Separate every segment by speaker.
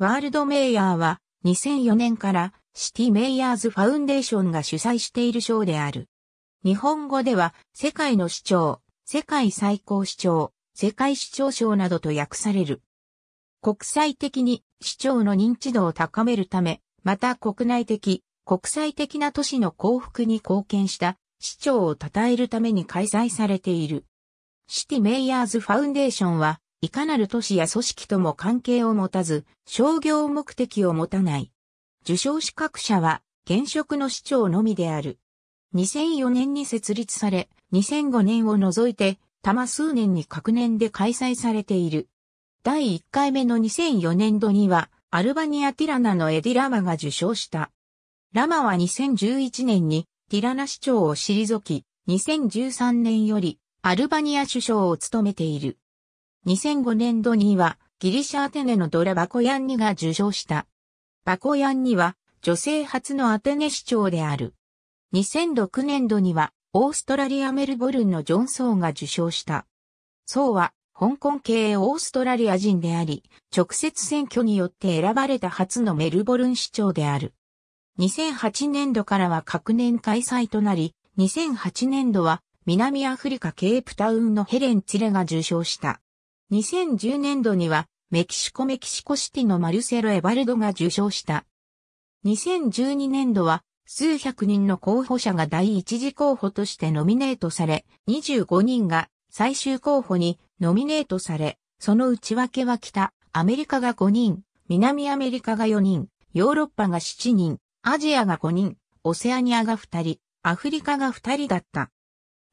Speaker 1: ワールドメイヤーは2004年からシティメイヤーズファウンデーションが主催している賞である。日本語では世界の市長、世界最高市長、世界市長賞などと訳される。国際的に市長の認知度を高めるため、また国内的、国際的な都市の幸福に貢献した市長を称えるために開催されている。シティメイヤーズファウンデーションはいかなる都市や組織とも関係を持たず、商業目的を持たない。受賞資格者は、現職の市長のみである。2004年に設立され、2005年を除いて、たま数年に各年で開催されている。第1回目の2004年度には、アルバニア・ティラナのエディ・ラマが受賞した。ラマは2011年にティラナ市長を退き、2013年よりアルバニア首相を務めている。2005年度にはギリシャアテネのドラバコヤンニが受賞した。バコヤンニは女性初のアテネ市長である。2006年度にはオーストラリアメルボルンのジョン・ソーが受賞した。ソーは香港系オーストラリア人であり、直接選挙によって選ばれた初のメルボルン市長である。2008年度からは各年開催となり、2008年度は南アフリカケープタウンのヘレン・チレが受賞した。2010年度には、メキシコメキシコシティのマルセロ・エバルドが受賞した。2012年度は、数百人の候補者が第一次候補としてノミネートされ、25人が最終候補にノミネートされ、その内訳は北、アメリカが5人、南アメリカが4人、ヨーロッパが7人、アジアが5人、オセアニアが2人、アフリカが2人だった。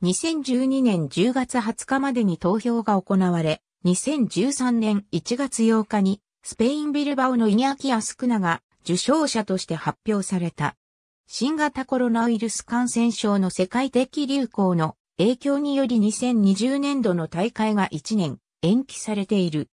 Speaker 1: 2012年10月20日までに投票が行われ、2013年1月8日に、スペインビルバオのイニャキアスクナが受賞者として発表された。新型コロナウイルス感染症の世界的流行の影響により2020年度の大会が1年延期されている。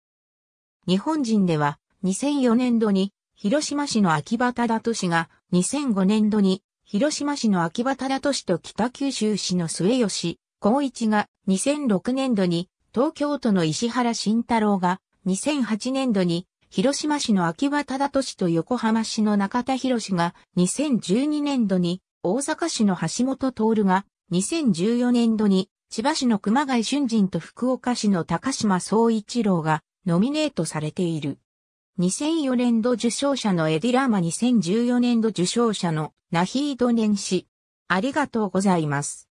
Speaker 1: 日本人では2004年度に広島市の秋葉忠都市が2005年度に広島市の秋葉忠都市と北九州市の末吉光一が2006年度に東京都の石原慎太郎が2008年度に広島市の秋葉忠俊と横浜市の中田博が2012年度に大阪市の橋本徹が2014年度に千葉市の熊谷俊人と福岡市の高島総一郎がノミネートされている。2004年度受賞者のエディラーマ2014年度受賞者のナヒード年氏。ありがとうございます。